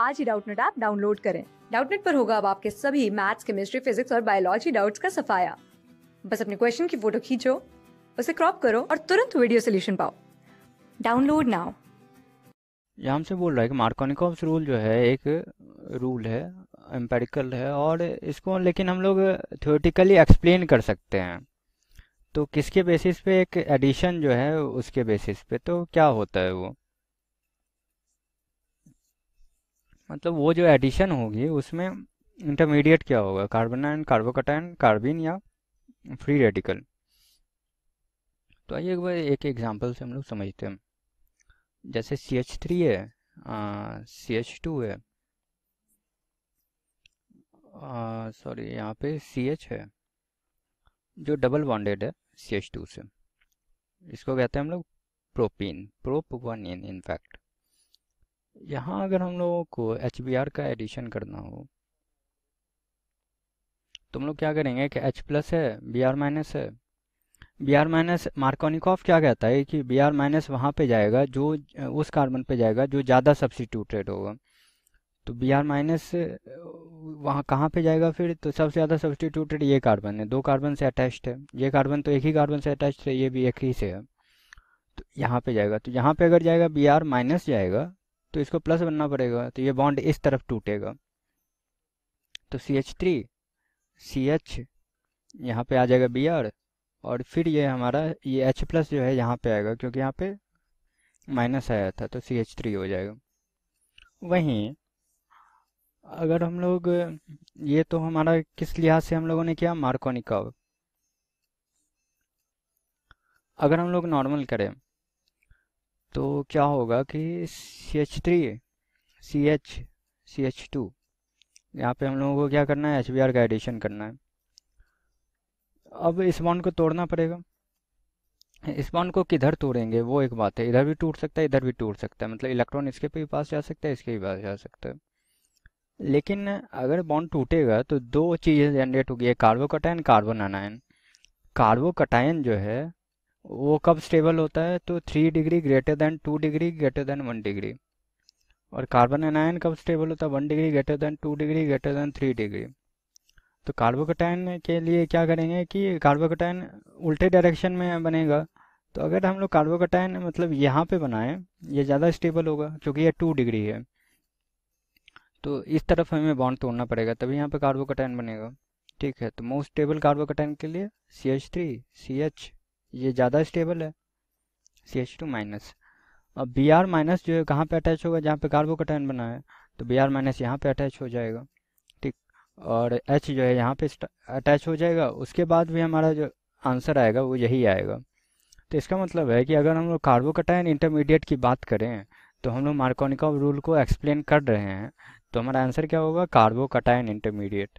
आज ही Doubtnut app download करें डाउटनेट पर होगा अब आपके सभी मैथ्स केमिस्ट्री फिजिक्स और बायोलॉजी डाउट्स का सफाया बस अपने क्वेश्चन की फोटो खींचो उसे क्रॉप करो और तुरंत वीडियो सोल्यूशन पाओ डाउनलोड नाउ यहाँ से बोल रहा है कि मार्कोनिकॉव रूल जो है एक रूल है एम्पेरिकल है और इसको लेकिन हम लोग थ्योरेटिकली एक्सप्लेन कर सकते हैं तो किसके बेसिस पे एक एडिशन जो है उसके बेसिस पे तो क्या होता है वो मतलब वो जो एडिशन होगी उसमें इंटरमीडिएट क्या होगा कार्बन एंड कार्बोकटाइन कार्बिन या फ्री रेडिकल तो आइए एक बार एक एग्जाम्पल से हम लोग समझते हैं जैसे सी एच थ्री है सी एच टू है सॉरी यहाँ पे सी एच है जो डबल बॉन्डेड है सी एच टू से इसको कहते हैं हम लोग propene prop one ene in fact यहाँ अगर हम लोगों को एच का एडिशन करना हो तुम तो लोग क्या करेंगे कि H प्लस है बी आर माइनस है बी आर माइनस मार्कोनिकॉफ क्या कहता है कि बी आर माइनस वहाँ पे जाएगा जो उस कार्बन पे जाएगा जो ज़्यादा सब्सिट्यूटेड होगा तो बी आर माइनस वहाँ कहाँ पे जाएगा फिर तो सबसे ज़्यादा सब्सटीट्यूटेड ये कार्बन है दो कार्बन से अटैच्ड है ये कार्बन तो एक ही कार्बन से अटैच्ड है ये भी एक ही से है तो यहाँ पर जाएगा तो यहाँ पर अगर जाएगा बी आर माइनस जाएगा तो इसको प्लस बनना पड़ेगा तो ये बॉन्ड इस तरफ टूटेगा तो C H three C H यहाँ पर आ जाएगा बी आर और फिर ये हमारा ये एच प्लस जो है यहाँ पे आएगा क्योंकि यहाँ पे माइनस आया था तो सी एच थ्री हो जाएगा वहीं अगर हम लोग ये तो हमारा किस लिहाज से हम लोगों ने किया मार्कोनिकव अगर हम लोग नॉर्मल करें तो क्या होगा कि C H three C H C H two यहाँ पे हम लोगों को क्या करना है एच बी आर का एडिशन करना है अब इस बॉन्ड को तोड़ना पड़ेगा इस बॉन्ड को किधर तोड़ेंगे वो एक बात है इधर भी टूट सकता है इधर भी टूट सकता है मतलब इलेक्ट्रॉन इसके भी पास जा सकता है इसके भी पास जा सकता है लेकिन अगर बॉन्ड टूटेगा तो दो चीज़ें जनरेट होगी एक कार्बोकटाइन कार्बन अनायन कार्बोकटाइन जो है वो कब स्टेबल होता है तो three degree greater than two degree greater than one degree और कार्बन एनायन कब स्टेबल होता है one degree greater than two degree greater than three degree तो कार्बोकटाइन के लिए क्या करेंगे कि कार्बोकटाइन उल्टे डायरेक्शन में बनेगा तो अगर हम लोग कार्बोकटाइन मतलब यहाँ पे बनाएं ये ज़्यादा स्टेबल होगा क्योंकि ये टू डिग्री है तो इस तरफ हमें बॉन्ड तोड़ना पड़ेगा तभी यहाँ पे कार्बोकटाइन बनेगा ठीक है तो मोस्ट स्टेबल कार्बोकटाइन के लिए C H three C H ये ज़्यादा स्टेबल है सी एच टू माइनस अब बी आर माइनस जो है कहाँ पे अटैच होगा जहाँ पे कार्बोकटाइन बना है तो बी आर माइनस यहाँ पे अटैच हो जाएगा ठीक और एच जो है यहाँ पे अटैच हो जाएगा उसके बाद भी हमारा जो आंसर आएगा वो यही आएगा तो इसका मतलब है कि अगर हम लोग कार्बोकटाइन इंटरमीडिएट की बात करें तो हम लोग मार्कोनिकॉव रूल को एक्सप्लेन कर रहे हैं तो हमारा आंसर क्या होगा कार्बोकटाइन इंटरमीडिएट